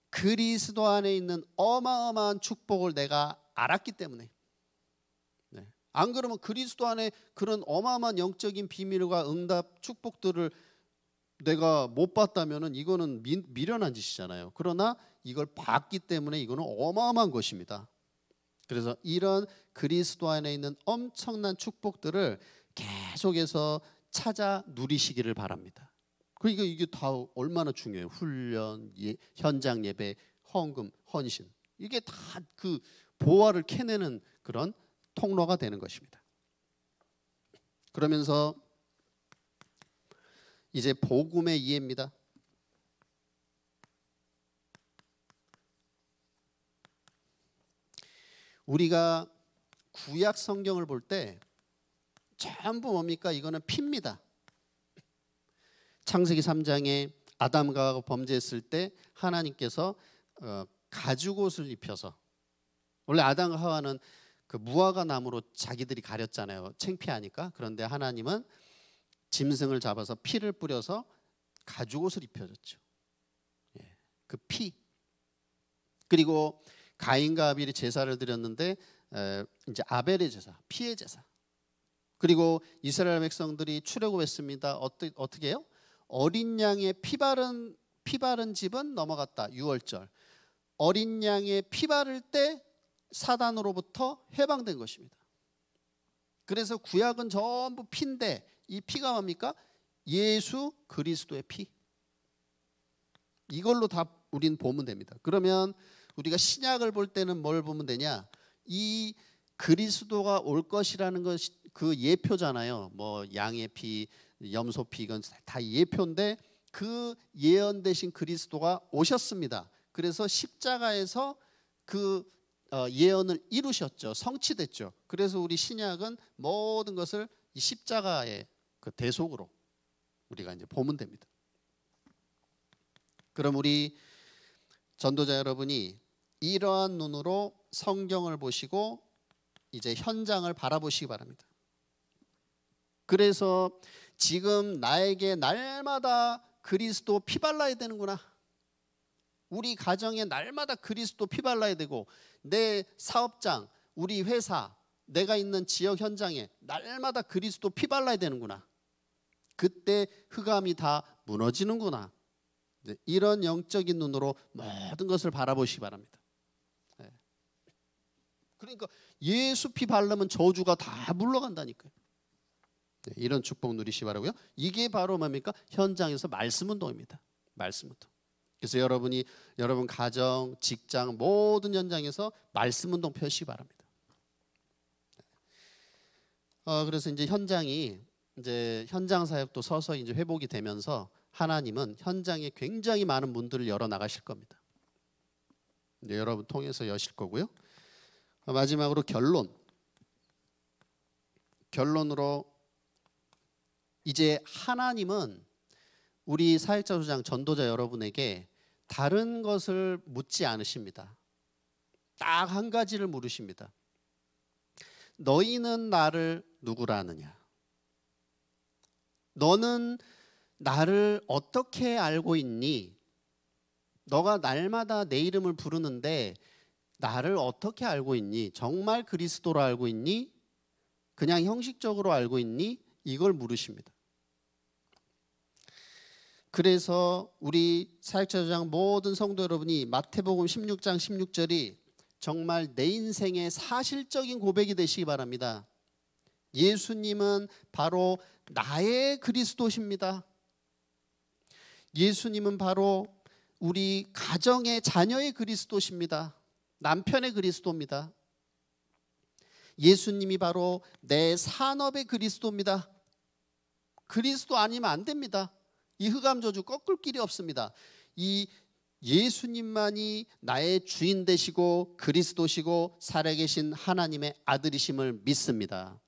그리스도 안에 있는 어마어마한 축복을 내가 알았기 때문에 네. 안 그러면 그리스도 안에 그런 어마어마한 영적인 비밀과 응답 축복들을 내가 못봤다면 이거는 미, 미련한 짓이잖아요. 그러나 이걸 봤기 때문에 이거는 어마어마한 것입니다. 그래서 이런 그리스도 안에 있는 엄청난 축복들을 계속해서 찾아 누리시기를 바랍니다. 그러니 이게 다 얼마나 중요해요. 훈련, 예, 현장 예배, 헌금, 헌신. 이게 다 그 보화를 캐내는 그런 통로가 되는 것입니다. 그러면서 이제 복음의 이해입니다. 우리가 구약 성경을 볼 때 전부 뭡니까? 이거는 피입니다. 창세기 3장에 아담과 범죄했을 때 하나님께서 어, 가죽옷을 입혀서 원래 아담과 하와는 그 무화과 나무로 자기들이 가렸잖아요. 창피하니까. 그런데 하나님은 짐승을 잡아서 피를 뿌려서 가죽옷을 입혀줬죠. 예, 그 피. 그리고 가인과 아벨이 제사를 드렸는데 이제 아벨의 제사, 피의 제사. 그리고 이스라엘 백성들이 출애굽했습니다. 어떻게 어떻게 해요? 어린 양의 피 바른 피 바른 집은 넘어갔다. 6월절. 어린 양의 피 바를 때 사단으로부터 해방된 것입니다. 그래서 구약은 전부 피인데 이 피가 뭡니까? 예수 그리스도의 피. 이걸로 다 우린 보면 됩니다. 그러면 우리가 신약을 볼 때는 뭘 보면 되냐? 이 그리스도가 올 것이라는 것이 그 예표잖아요. 뭐 양의 피, 염소 피 이건 다 예표인데 그 예언 대신 그리스도가 오셨습니다. 그래서 십자가에서 그 어, 예언을 이루셨죠. 성취됐죠. 그래서 우리 신약은 모든 것을 이 십자가의 그 대속으로 우리가 이제 보면 됩니다. 그럼 우리 전도자 여러분이 이러한 눈으로 성경을 보시고 이제 현장을 바라보시기 바랍니다. 그래서 지금 나에게 날마다 그리스도 피 발라야 되는구나. 우리 가정에 날마다 그리스도 피 발라야 되고 내 사업장, 우리 회사, 내가 있는 지역 현장에 날마다 그리스도 피 발라야 되는구나. 그때 흑암이 다 무너지는구나. 이런 영적인 눈으로 모든 것을 바라보시기 바랍니다. 그러니까 예수 피 발라면 저주가 다 물러간다니까요. 네, 이런 축복 누리시 바라고요. 이게 바로 뭡니까? 현장에서 말씀 운동입니다. 말씀 운동. 그래서 여러분이 여러분 가정, 직장 모든 현장에서 말씀 운동 표시 바랍니다. 어, 그래서 이제 현장이 이제 현장 사역도 서서 이제 회복이 되면서 하나님은 현장에 굉장히 많은 문들을 열어 나가실 겁니다. 네, 여러분 통해서 여실 거고요. 마지막으로 결론. 결론으로 이제 하나님은 우리 사회자 소장 전도자 여러분에게 다른 것을 묻지 않으십니다. 딱 한 가지를 물으십니다. 너희는 나를 누구라 하느냐? 너는 나를 어떻게 알고 있니? 너가 날마다 내 이름을 부르는데 나를 어떻게 알고 있니? 정말 그리스도로 알고 있니? 그냥 형식적으로 알고 있니? 이걸 물으십니다. 그래서 우리 사역자장 모든 성도 여러분이 마태복음 16장 16절이 정말 내 인생의 사실적인 고백이 되시기 바랍니다. 예수님은 바로 나의 그리스도십니다. 예수님은 바로 우리 가정의 자녀의 그리스도십니다. 남편의 그리스도입니다. 예수님이 바로 내 산업의 그리스도입니다. 그리스도 아니면 안 됩니다. 이 흑암저주 꺾을 길이 없습니다. 이 예수님만이 나의 주인 되시고 그리스도시고 살아계신 하나님의 아들이심을 믿습니다.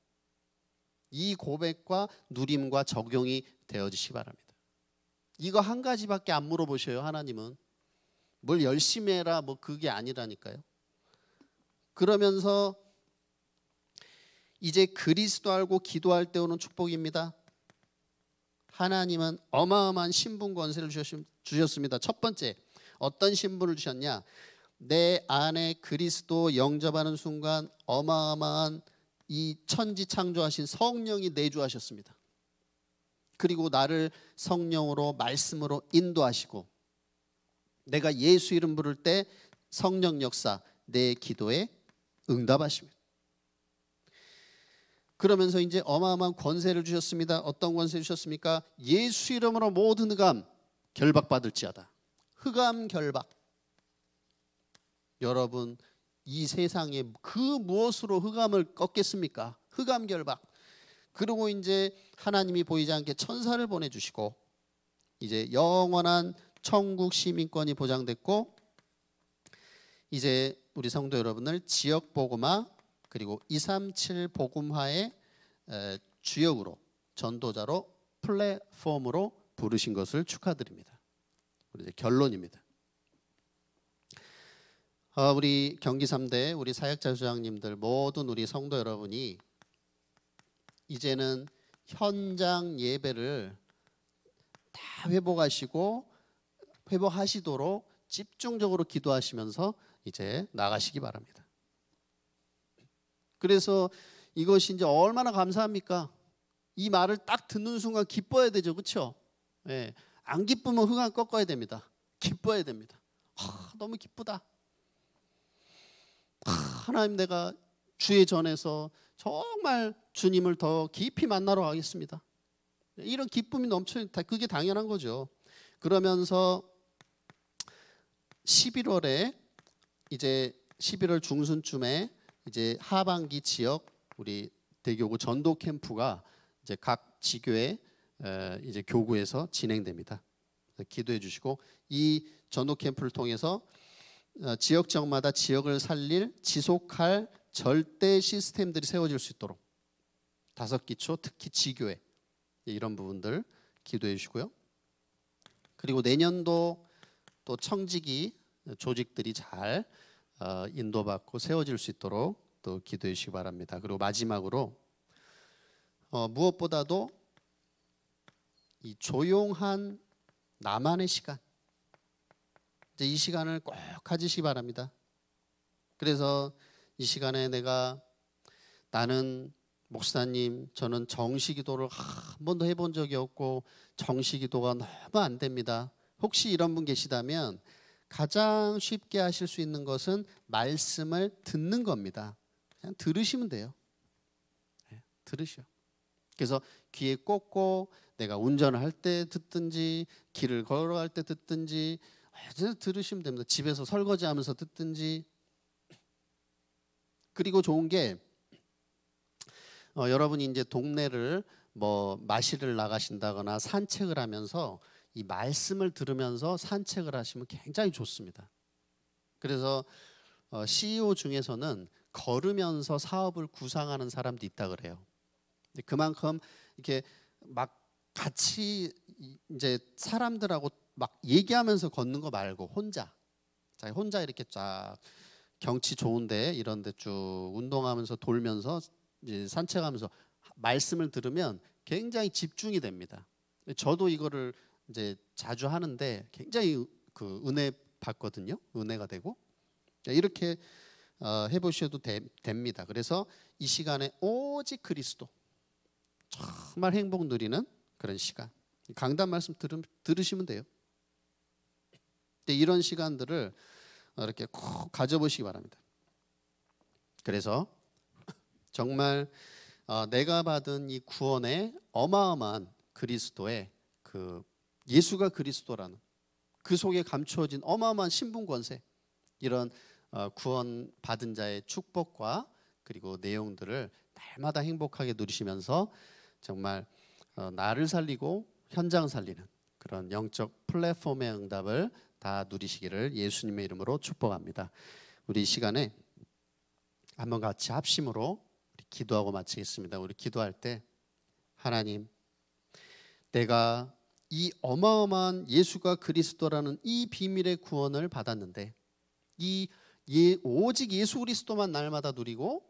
이 고백과 누림과 적용이 되어지시 바랍니다. 이거 한 가지밖에 안 물어보셔요, 하나님은. 뭘 열심히 해라 뭐 그게 아니라니까요. 그러면서 이제 그리스도 알고 기도할 때 오는 축복입니다. 하나님은 어마어마한 신분 권세를 주셨습니다. 첫 번째, 어떤 신분을 주셨냐? 내 안에 그리스도 영접하는 순간 어마어마한 이 천지 창조하신 성령이 내주하셨습니다. 그리고 나를 성령으로 말씀으로 인도하시고 내가 예수 이름 부를 때 성령 역사 내 기도에 응답하시면 그러면서 이제 어마어마한 권세를 주셨습니다. 어떤 권세 주셨습니까? 예수 이름으로 모든 흑암 결박받을지어다. 흑암 결박. 여러분 이 세상에 그 무엇으로 흑암을 꺾겠습니까? 흑암 결박. 그리고 이제 하나님이 보이지 않게 천사를 보내주시고 이제 영원한 청국 시민권이 보장됐고 이제 우리 성도 여러분을 지역 복음화 그리고 237 복음화의 주역으로 전도자로 플랫폼으로 부르신 것을 축하드립니다. 우리 결론입니다. 어, 우리 경기 3대 우리 사역자 소장님들 모든 우리 성도 여러분이 이제는 현장 예배를 다 회복하시고 회복하시도록 집중적으로 기도하시면서 이제 나가시기 바랍니다. 그래서 이것이 이제 얼마나 감사합니까? 이 말을 딱 듣는 순간 기뻐야 되죠. 그렇죠? 예. 안 기쁘면 흥안 꺾어야 됩니다. 기뻐야 됩니다. 아, 너무 기쁘다. 아, 하나님 내가 주의 전에서 정말 주님을 더 깊이 만나러 가겠습니다. 이런 기쁨이 넘쳐다 그게 당연한 거죠. 그러면서 11월에 이제 11월 중순쯤에 이제 하반기 지역 우리 대교구 전도 캠프가 이제 각 지교의 이제 교구에서 진행됩니다. 기도해 주시고 이 전도 캠프를 통해서 어, 지역 지마다 지역을 살릴 지속할 절대 시스템들이 세워질 수 있도록 다섯 기초 특히 지교회 이런 부분들 기도해 주시고요. 그리고 내년도 또 청지기 조직들이 잘 어, 인도받고 세워질 수 있도록 또 기도해 주시기 바랍니다. 그리고 마지막으로 어, 무엇보다도 이 조용한 나만의 시간 이제 이 시간을 꼭 가지시기 바랍니다. 그래서 이 시간에 내가 나는 목사님 저는 정시 기도를 한 번도 해본 적이 없고 정시 기도가 너무 안 됩니다. 혹시 이런 분 계시다면 가장 쉽게 하실 수 있는 것은 말씀을 듣는 겁니다. 그냥 들으시면 돼요. 네, 예, 들으시 그래서 귀에 꽂고 내가 운전을 할 때 듣든지 길을 걸어갈 때 듣든지 들으시면 됩니다. 집에서 설거지하면서 듣든지 그리고 좋은 게 어, 여러분이 이제 동네를 뭐 마실을 나가신다거나 산책을 하면서 이 말씀을 들으면서 산책을 하시면 굉장히 좋습니다. 그래서 어, CEO 중에서는 걸으면서 사업을 구상하는 사람도 있다 그래요. 그만큼 이렇게 막 같이 이제 사람들하고 막 얘기하면서 걷는 거 말고 혼자 자 혼자 이렇게 쫙 경치 좋은데 이런데 쭉 운동하면서 돌면서 산책하면서 말씀을 들으면 굉장히 집중이 됩니다. 저도 이거를 이제 자주 하는데 굉장히 그 은혜 받거든요. 은혜가 되고 이렇게 어, 해보셔도 되, 됩니다. 그래서 이 시간에 오직 그리스도 정말 행복 누리는 그런 시간. 강단 말씀 들으, 들으시면 돼요. 근데 이런 시간들을 어, 이렇게 꼭 가져보시기 바랍니다. 그래서 정말 어, 내가 받은 이 구원의 어마어마한 그리스도의 그 예수가 그리스도라는 그 속에 감추어진 어마어마한 신분 권세 이런 어, 구원 받은 자의 축복과 그리고 내용들을 날마다 행복하게 누리시면서 정말 어, 나를 살리고 현장 살리는 그런 영적 플랫폼의 응답을 다 누리시기를 예수님의 이름으로 축복합니다. 우리 시간에 한 번 같이 합심으로 기도하고 마치겠습니다. 우리 기도할 때 하나님 내가 이 어마어마한 예수가 그리스도라는 이 비밀의 구원을 받았는데 이 예, 오직 예수 그리스도만 날마다 누리고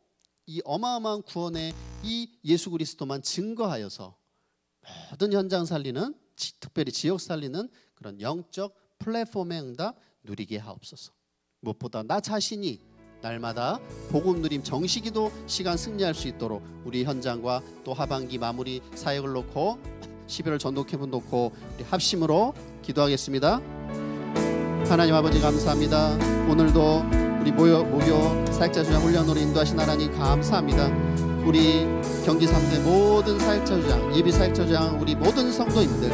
이 어마어마한 구원에 이 예수 그리스도만 증거하여서 모든 현장 살리는 특별히 지역 살리는 그런 영적 플랫폼의 응답 누리게 하옵소서. 무엇보다 나 자신이 날마다 복음 누림 정식기도 시간 승리할 수 있도록 우리 현장과 또 하반기 마무리 사역을 놓고 12월 전도 캠프 놓고 합심으로 기도하겠습니다. 하나님 아버지 감사합니다. 오늘도 우리 모여, 모교 사역자 주장 훈련으로 인도하신 하나님 감사합니다. 우리 경기 3대 모든 사역자 주장 예비 사역자 주장 우리 모든 성도님들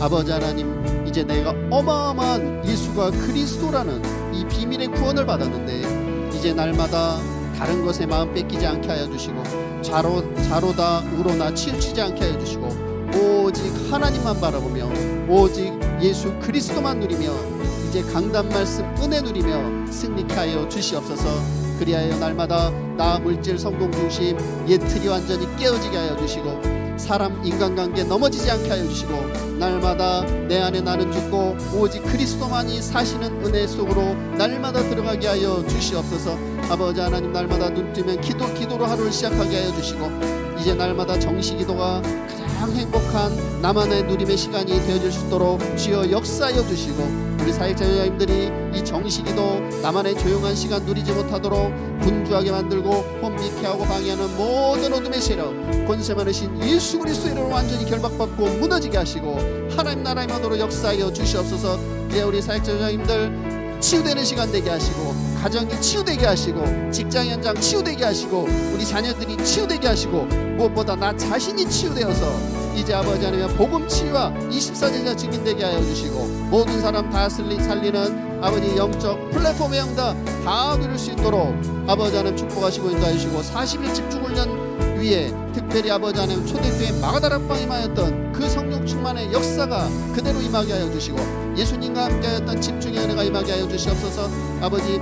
아버지 하나님 이제 내가 어마어마한 예수가 그리스도라는 이 비밀의 구원을 받았는데 이제 날마다 다른 것에 마음 뺏기지 않게 하여 주시고 좌로, 좌로다 우로나 치우치지 않게 하여 주시고 오직 하나님만 바라보며 오직 예수 그리스도만 누리며 이제 강단 말씀 은혜 누리며 승리케 하여 주시옵소서 그리하여 날마다 나 물질 성공 중심 예틀이 완전히 깨어지게 하여 주시고 사람 인간관계 넘어지지 않게 하여 주시고 날마다 내 안에 나는 죽고 오직 그리스도만이 사시는 은혜 속으로 날마다 들어가게 하여 주시옵소서 아버지 하나님 날마다 눈 뜨면 기도 기도로 하루를 시작하게 하여 주시고 이제 날마다 정식 기도가 참 행복한 나만의 누림의 시간이 되어질 수 있도록 주여 역사여 하 주시고 우리 사역자님들이 여자이 정식이도 나만의 조용한 시간 누리지 못하도록 분주하게 만들고 혼미케 하고 방해하는 모든 어둠의 세력 권세 많으신 예수 그리스도 이름을 완전히 결박받고 무너지게 하시고 하나님 나라의 만으로 역사여 하 주시옵소서 이제 우리 사역자님들 치유되는 시간 되게 하시고 가정이 치유되게 하시고 직장 현장 치유되게 하시고 우리 자녀들이 치유되게 하시고 무엇보다 나 자신이 치유되어서 이제 아버지 하나님 복음 치유와 24제자 증인 되게 하여 주시고 모든 사람 다 살리는 아버지 영적 플랫폼의 양다 다 누릴 수 있도록 아버지 하나님 축복하시고 인도하시고 40일 집중훈련 위에 특별히 아버지 하나님 초대교회 마가다락방 임하였던 그 성령 충만의 역사가 그대로 임하게 하여 주시고 예수님과 함께하였던 집중의 은혜가 임하게 하여 주시옵소서 아버지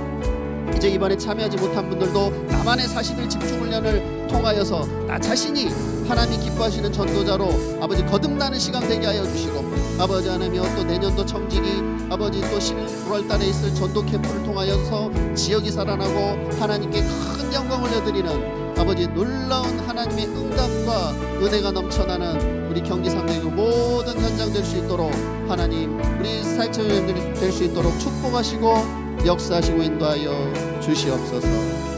이제 이번에 참여하지 못한 분들도 나만의 40일 집중훈련을 통하여서 나 자신이 하나님 기뻐하시는 전도자로 아버지 거듭나는 시간 되게 하여 주시고 아버지 하나님 또 내년도 청진이 아버지 또 11월 달에 있을 전도 캠프를 통하여서 지역이 살아나고 하나님께 큰 영광을 내드리는 아버지 놀라운 하나님의 응답과 은혜가 넘쳐나는 우리 경기 상대의 모든 현장 될 수 있도록 하나님 우리 사회청년들이될 수 있도록 축복하시고 역사하시고 인도하여 주시옵소서.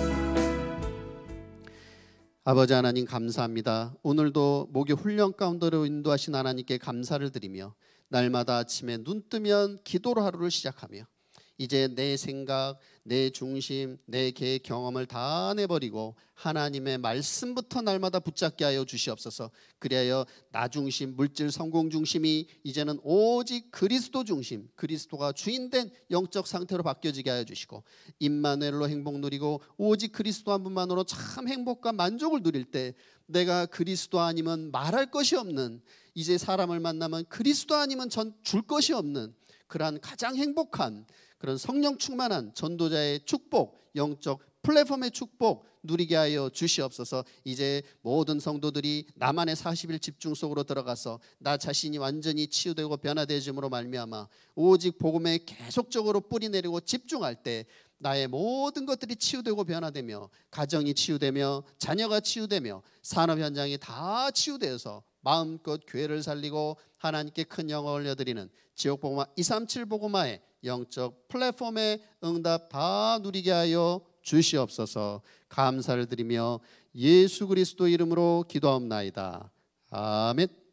아버지 하나님 감사합니다. 오늘도 목이 훈련 가운데로 인도하신 하나님께 감사를 드리며 날마다 아침에 눈 뜨면 기도로 하루를 시작하며 이제 내 생각, 내 중심, 내 계획, 경험을 다 내버리고 하나님의 말씀부터 날마다 붙잡게 하여 주시옵소서. 그리하여 나 중심, 물질, 성공 중심이 이제는 오직 그리스도 중심, 그리스도가 주인된 영적 상태로 바뀌어지게 하여 주시고 임마누엘로 행복 누리고 오직 그리스도 한 분만으로 참 행복과 만족을 누릴 때 내가 그리스도 아니면 말할 것이 없는 이제 사람을 만나면 그리스도 아니면 전 줄 것이 없는 그러한 가장 행복한 그런 성령 충만한 전도자의 축복, 영적 플랫폼의 축복 누리게 하여 주시옵소서. 이제 모든 성도들이 나만의 40일 집중 속으로 들어가서 나 자신이 완전히 치유되고 변화되짐으로 말미암아 오직 복음에 계속적으로 뿌리 내리고 집중할 때 나의 모든 것들이 치유되고 변화되며 가정이 치유되며 자녀가 치유되며 산업 현장이 다 치유되어서 마음껏 교회를 살리고 하나님께 큰 영광 올려드리는 지옥보고마 237보고마의 영적 플랫폼에 응답 다 누리게 하여 주시옵소서 감사를 드리며 예수 그리스도 이름으로 기도합나이다. 아멘